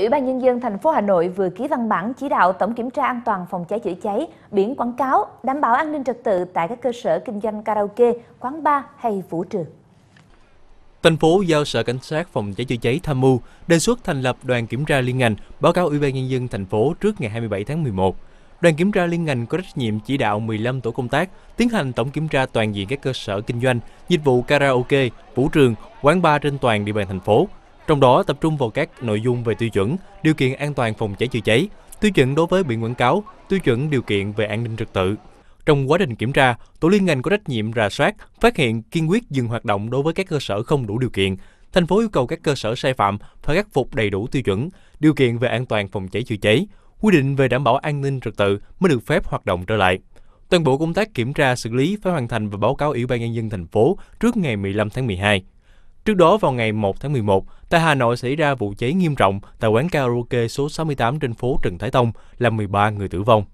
Ủy ban nhân dân thành phố Hà Nội vừa ký văn bản chỉ đạo tổng kiểm tra an toàn phòng cháy chữa cháy, biển quảng cáo, đảm bảo an ninh trật tự tại các cơ sở kinh doanh karaoke, quán bar hay vũ trường. Thành phố giao Sở Cảnh sát phòng cháy chữa cháy tham mưu đề xuất thành lập đoàn kiểm tra liên ngành báo cáo Ủy ban nhân dân thành phố trước ngày 27 tháng 11. Đoàn kiểm tra liên ngành có trách nhiệm chỉ đạo 15 tổ công tác tiến hành tổng kiểm tra toàn diện các cơ sở kinh doanh, dịch vụ karaoke, vũ trường, quán bar trên toàn địa bàn thành phố trong đó tập trung vào các nội dung về tiêu chuẩn, điều kiện an toàn phòng cháy chữa cháy, tiêu chuẩn đối với biển quảng cáo, tiêu chuẩn điều kiện về an ninh trật tự. Trong quá trình kiểm tra, tổ liên ngành có trách nhiệm rà soát, phát hiện kiên quyết dừng hoạt động đối với các cơ sở không đủ điều kiện. Thành phố yêu cầu các cơ sở sai phạm phải khắc phục đầy đủ tiêu chuẩn, điều kiện về an toàn phòng cháy chữa cháy, quy định về đảm bảo an ninh trật tự mới được phép hoạt động trở lại. Toàn bộ công tác kiểm tra xử lý phải hoàn thành và báo cáo Ủy ban nhân dân thành phố trước ngày 15 tháng 12. Trước đó vào ngày 1 tháng 11, tại Hà Nội xảy ra vụ cháy nghiêm trọng tại quán karaoke số 68 trên phố Trần Thái Tông, làm 13 người tử vong.